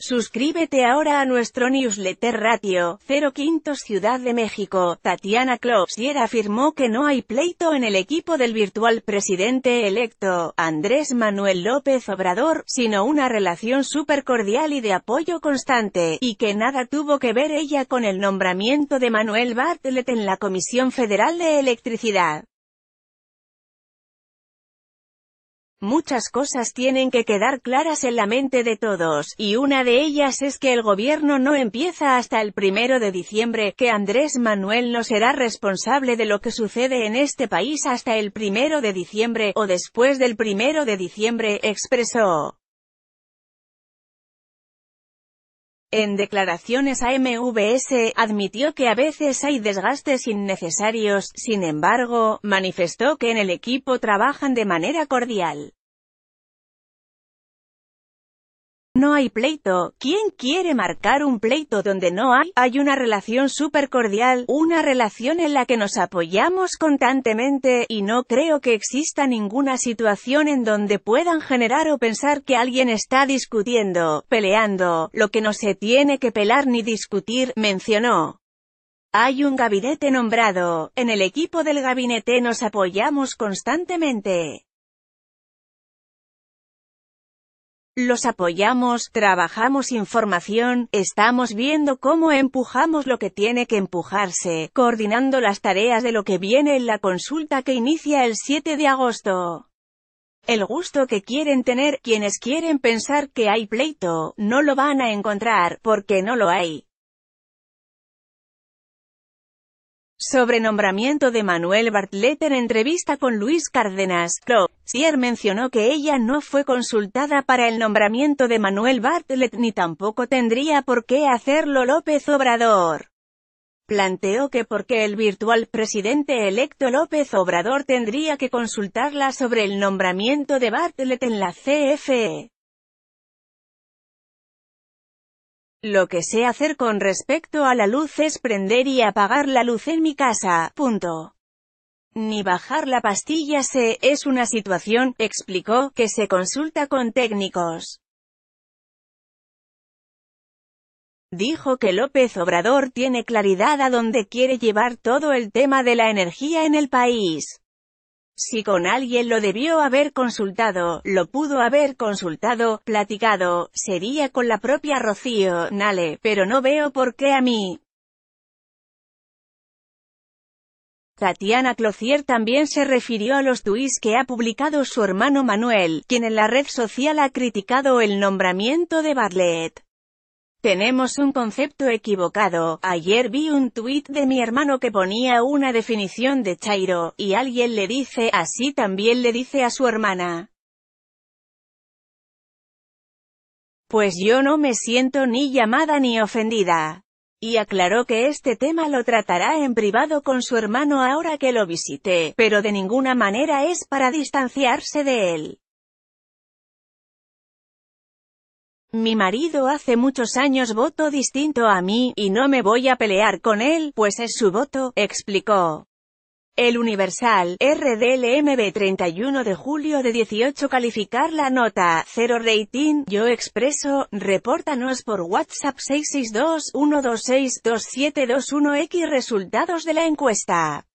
Suscríbete ahora a nuestro newsletter Ratio, 05 Ciudad de México. Tatiana Klopsier afirmó que no hay pleito en el equipo del virtual presidente electo, Andrés Manuel López Obrador, sino una relación súper cordial y de apoyo constante, y que nada tuvo que ver ella con el nombramiento de Manuel Bartlett en la Comisión Federal de Electricidad. Muchas cosas tienen que quedar claras en la mente de todos, y una de ellas es que el gobierno no empieza hasta el primero de diciembre, que Andrés Manuel no será responsable de lo que sucede en este país hasta el primero de diciembre, o después del primero de diciembre, expresó. En declaraciones a MVS, admitió que a veces hay desgastes innecesarios, sin embargo, manifestó que en el equipo trabajan de manera cordial. No hay pleito. ¿Quién quiere marcar un pleito donde no hay? Hay una relación súper cordial, una relación en la que nos apoyamos constantemente, y no creo que exista ninguna situación en donde puedan generar o pensar que alguien está discutiendo, peleando, lo que no se tiene que pelar ni discutir, mencionó. Hay un gabinete nombrado, en el equipo del gabinete nos apoyamos constantemente. Los apoyamos, trabajamos información, estamos viendo cómo empujamos lo que tiene que empujarse, coordinando las tareas de lo que viene en la consulta que inicia el 7 de agosto. El gusto que quieren tener, quienes quieren pensar que hay pleito, no lo van a encontrar, porque no lo hay. Sobre nombramiento de Manuel Bartlett en entrevista con Luis Cárdenas. Sier mencionó que ella no fue consultada para el nombramiento de Manuel Bartlett ni tampoco tendría por qué hacerlo López Obrador. Planteó que porque el virtual presidente electo López Obrador tendría que consultarla sobre el nombramiento de Bartlett en la CFE. Lo que sé hacer con respecto a la luz es prender y apagar la luz en mi casa, punto. Ni bajar la pastilla se, es una situación, explicó, que se consulta con técnicos. Dijo que López Obrador tiene claridad a dónde quiere llevar todo el tema de la energía en el país. Si con alguien lo debió haber consultado, lo pudo haber consultado, platicado, sería con la propia Rocío, Nale, pero no veo por qué a mí. Tatiana Clocier también se refirió a los tuits que ha publicado su hermano Manuel, quien en la red social ha criticado el nombramiento de Bartlett. Tenemos un concepto equivocado. Ayer vi un tuit de mi hermano que ponía una definición de Chairo, y alguien le dice, así también le dice a su hermana. Pues yo no me siento ni llamada ni ofendida. Y aclaró que este tema lo tratará en privado con su hermano ahora que lo visite, pero de ninguna manera es para distanciarse de él. Mi marido hace muchos años voto distinto a mí, y no me voy a pelear con él, pues es su voto, explicó. El Universal, RDLMB 31 de julio de 18 calificar la nota, 0 rating, yo expreso, repórtanos por WhatsApp 662-126-2721X resultados de la encuesta.